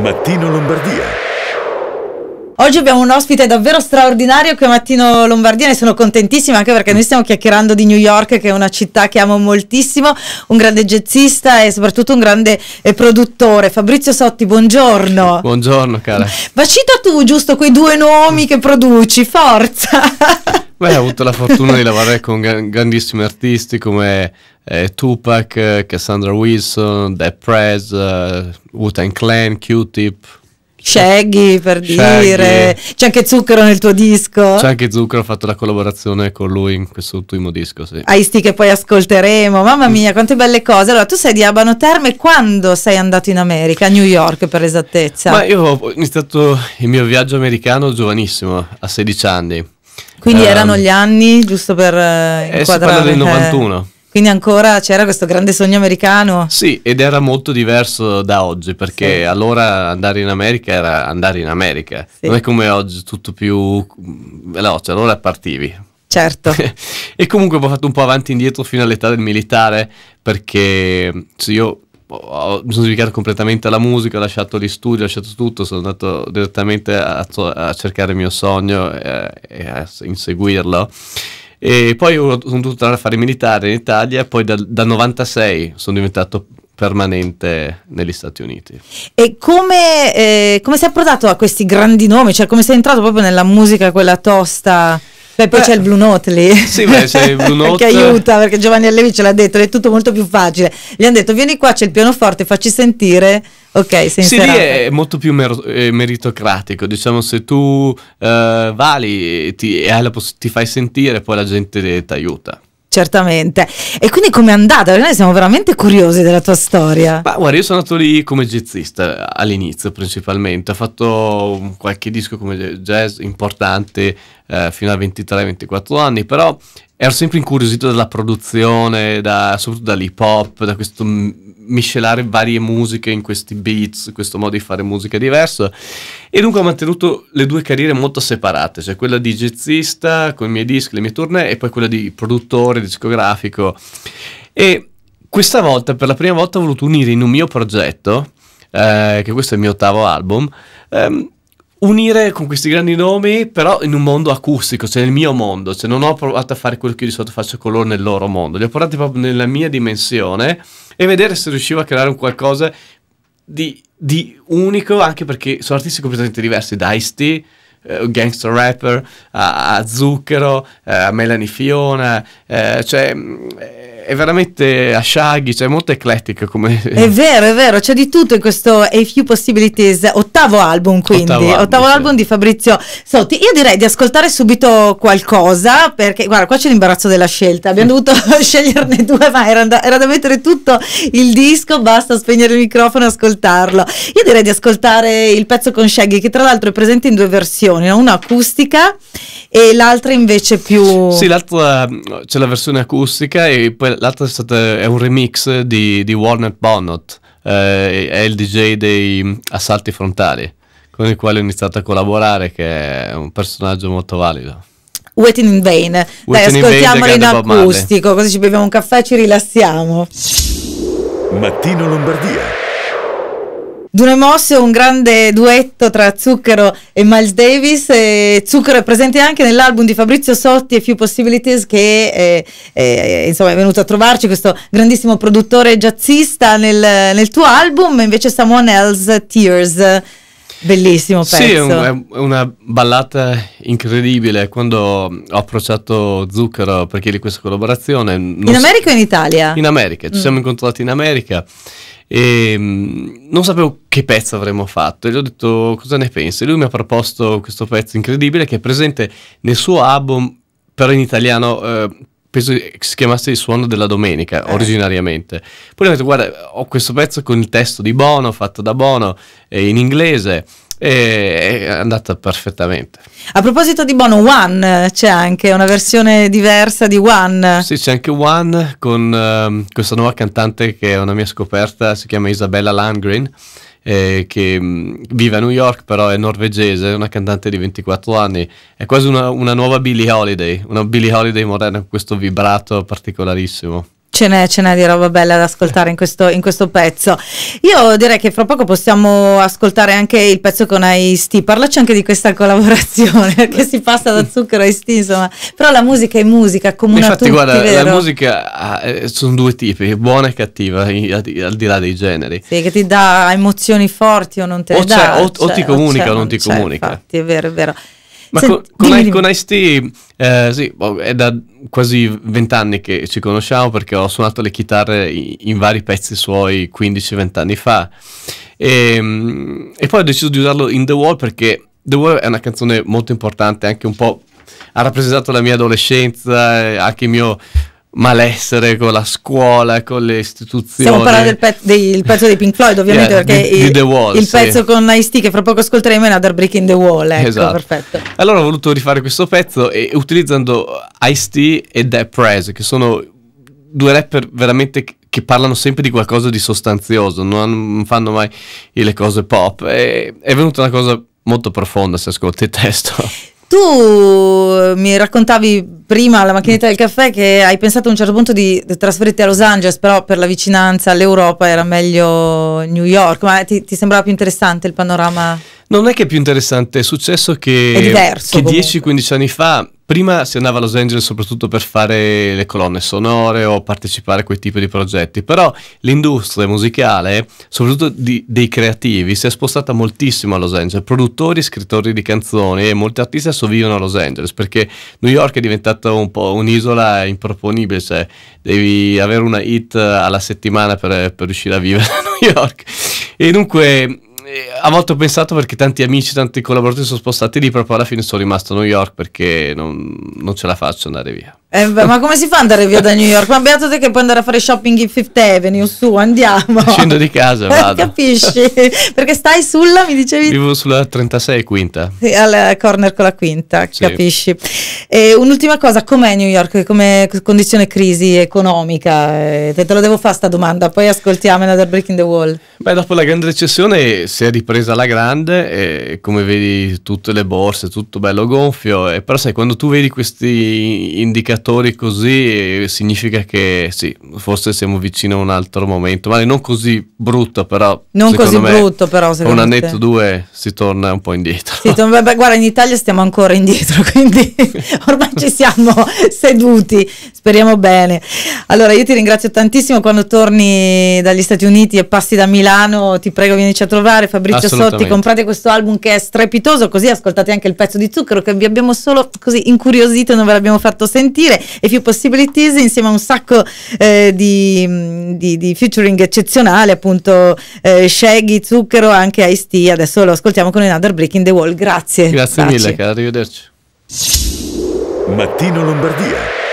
Mattino Lombardia. Oggi abbiamo un ospite davvero straordinario che è Mattino Lombardia, ne sono contentissima anche perché noi stiamo chiacchierando di New York che è una città che amo moltissimo, un grande jazzista e soprattutto un grande eh, produttore. Fabrizio Sotti, buongiorno. Buongiorno cara. Ma cita tu giusto quei due nomi che produci, forza. Beh, ho avuto la fortuna di lavorare con grandissimi artisti come eh, Tupac, eh, Cassandra Wilson, The Prez, uh, Wu-Tang Clan, Q-Tip. Shaggy per Shaggy. dire, c'è anche Zucchero nel tuo disco. C'è anche Zucchero, ho fatto la collaborazione con lui in questo ultimo disco. Sì. Aisti che poi ascolteremo, mamma mia, quante belle cose. Allora, tu sei di Abano Terme, quando sei andato in America, a New York per esattezza? Ma io ho iniziato il mio viaggio americano giovanissimo, a 16 anni. Quindi um, erano gli anni, giusto per eh, inquadrare. Eh, si parla del 91. Eh. Quindi ancora c'era questo grande sogno americano. Sì, ed era molto diverso da oggi, perché sì. allora andare in America era andare in America. Sì. Non è come oggi, tutto più veloce, mm, cioè, allora partivi. Certo. e comunque ho fatto un po' avanti e indietro fino all'età del militare, perché cioè io mi sono dedicato completamente alla musica, ho lasciato gli studi, ho lasciato tutto, sono andato direttamente a, a cercare il mio sogno e eh, e a inseguirlo. E poi sono dovuto andare a fare militare in Italia e poi dal da 96 sono diventato permanente negli Stati Uniti. E come, eh, come sei approdato a questi grandi nomi? Cioè come sei entrato proprio nella musica quella tosta? Beh, poi eh. c'è il Blue Note lì. Sì, beh, c'è il Blue Note. che aiuta, perché Giovanni Allevi ce l'ha detto, è tutto molto più facile. Gli hanno detto, vieni qua, c'è il pianoforte, facci sentire. Ok, sei Sì, lì è molto più mer- eh, meritocratico. Diciamo, se tu uh, vali ti, e ti fai sentire, poi la gente ti aiuta certamente. E quindi com'è andata? noi siamo veramente curiosi della tua storia. Ma guarda, io sono andato lì come jazzista all'inizio principalmente, ho fatto qualche disco come jazz importante eh, fino a 23-24 anni, però ero sempre incuriosito dalla produzione, da, soprattutto dall'hip hop, da questo miscelare varie musiche in questi beats, questo modo di fare musica diverso. E dunque ho mantenuto le due carriere molto separate, cioè quella di jazzista con i miei dischi, le mie tournée, e poi quella di produttore discografico. E questa volta, per la prima volta, ho voluto unire in un mio progetto, eh, che questo è il mio ottavo album, ehm, unire con questi grandi nomi, però in un mondo acustico, cioè nel mio mondo, cioè non ho provato a fare quello che io di solito faccio con loro nel loro mondo, li ho portati proprio nella mia dimensione e vedere se riuscivo a creare un qualcosa di, di unico, anche perché sono artisti completamente diversi, da Ice eh, gangster rapper, a, a Zucchero, eh, a Melanie Fiona, eh, cioè mm, è veramente a Shaggy, cioè molto eclettico come... È vero, è vero, c'è di tutto in questo A Few Possibilities, ottavo album quindi, ottavo, album, sì. album, di Fabrizio Sotti. Io direi di ascoltare subito qualcosa, perché guarda qua c'è l'imbarazzo della scelta, abbiamo dovuto sceglierne due, ma era era da mettere tutto il disco, basta spegnere il microfono e ascoltarlo. Io direi di ascoltare il pezzo con Shaggy, che tra l'altro è presente in due versioni versioni, una acustica e l'altra invece più... Sì, l'altra c'è la versione acustica e poi l'altra è, stata, è un remix di, di Warner Bonnot, eh, è il DJ dei Assalti Frontali, con il quale ho iniziato a collaborare, che è un personaggio molto valido. Waiting in Vain, Dai, ascoltiamolo in, in acustico, così ci beviamo un caffè e ci rilassiamo. Mattino Lombardia Dune Moss è un grande duetto tra Zucchero e Miles Davis. E Zucchero è presente anche nell'album di Fabrizio Sotti e Few Possibilities che è, eh, è, eh, insomma, è venuto a trovarci questo grandissimo produttore jazzista nel, nel tuo album, invece Someone Else Tears. Bellissimo pezzo. Sì, è, un, è, una ballata incredibile. Quando ho approcciato Zucchero per chiedere questa collaborazione... In America si... o in Italia? In America, ci mm. siamo incontrati in America e mm, non sapevo che pezzo avremmo fatto e gli ho detto cosa ne pensi. Lui mi ha proposto questo pezzo incredibile che è presente nel suo album, però in italiano... Eh, penso che si chiamasse il suono della domenica eh. originariamente. Poi ho detto guarda ho questo pezzo con il testo di Bono, fatto da Bono, eh, in inglese e è andata perfettamente. A proposito di Bono One, c'è anche una versione diversa di One. Sì, c'è anche One con um, questa nuova cantante che è una mia scoperta, si chiama Isabella Landgren eh, che mm, vive a New York però è norvegese, è una cantante di 24 anni, è quasi una, una nuova Billie Holiday, una Billie Holiday moderna con questo vibrato particolarissimo ce n'è, ce n'è di roba bella da ascoltare in questo, in questo, pezzo. Io direi che fra poco possiamo ascoltare anche il pezzo con Ice-T. Parlaci anche di questa collaborazione, che si passa da zucchero a Ice-T, insomma. Però la musica è musica, comune Infatti, tutti, guarda, vero? la musica ah, eh, sono due tipi, buona e cattiva, al di là dei generi. Sì, che ti dà emozioni forti o non te o dà. O, o, ti cioè, comunica o, non ti comunica. Infatti, è vero, è vero. Ma Senti, con, con, con Ice-T eh, sì, boh, è da quasi vent'anni che ci conosciamo perché ho suonato le chitarre in vari pezzi suoi 15-20 anni fa. E, ehm, e, poi ho deciso di usarlo in The Wall perché The Wall è una canzone molto importante, anche un po' ha rappresentato la mia adolescenza, eh, anche il mio malessere con la scuola, con le istituzioni. Stiamo parlando del, pe- del pezzo dei Pink Floyd, ovviamente, yeah, perché di, il, di Wall, il sì. pezzo con Ice-T che fra poco ascolteremo è Another Break in the Wall, ecco, esatto. perfetto. Allora ho voluto rifare questo pezzo e, utilizzando Ice-T e The Prez, che sono due rapper veramente che parlano sempre di qualcosa di sostanzioso, non fanno mai le cose pop. E, è venuta una cosa molto profonda se ascolti il testo. Tu mi raccontavi prima alla macchinetta del caffè che hai pensato a un certo punto di, trasferirti a Los Angeles, però per la vicinanza all'Europa era meglio New York, ma ti, ti sembrava più interessante il panorama? Non è che è più interessante, è successo che, che 10-15 anni fa Prima si andava a Los Angeles soprattutto per fare le colonne sonore o partecipare a quei tipi di progetti, però l'industria musicale, soprattutto di, dei creativi, si è spostata moltissimo a Los Angeles. Produttori, scrittori di canzoni e molti artisti adesso vivono a Los Angeles perché New York è diventata un po' un'isola improponibile, cioè devi avere una hit alla settimana per, per riuscire a vivere a New York. E dunque a volte ho pensato perché tanti amici, tanti collaboratori sono spostati lì, proprio alla fine sono rimasto a New York perché non, non ce la faccio andare via. Eh beh, ma come si fa ad andare via da New York? Ma beato te che puoi andare a fare shopping in Fifth Avenue, su, andiamo. Scendo di casa, eh, vado. Capisci? Perché stai sulla, mi dicevi? Vivo sulla 36 quinta. Sì, al eh, corner con la quinta, sì. capisci? E un'ultima cosa, com'è New York? Come condizione crisi economica? Eh, te, te lo devo fare sta domanda, poi ascoltiamela da Breaking the Wall. Beh, dopo la grande recessione si è ripresa la grande e come vedi tutte le borse, tutto bello gonfio, e eh, però sai quando tu vedi questi indicatori così eh, significa che sì, forse siamo vicini a un altro momento, ma non così brutto però. Non così me, brutto però secondo Un annetto o due si torna un po' indietro. Sì, beh, guarda in Italia stiamo ancora indietro, quindi ormai ci siamo seduti, speriamo bene. Allora io ti ringrazio tantissimo quando torni dagli Stati Uniti e passi da Milano, ti prego vienici a trovare ricomprare Fabrizio Sotti, comprate questo album che è strepitoso, così ascoltate anche il pezzo di zucchero che vi abbiamo solo così incuriosito, non ve l'abbiamo fatto sentire, e Few Possibilities insieme a un sacco eh, di, di, di, featuring eccezionale, appunto eh, Shaggy, Zucchero, anche Ice-T, adesso lo ascoltiamo con Another Brick in the Wall, grazie. Grazie, grazie. mille, cara, arrivederci. Mattino Lombardia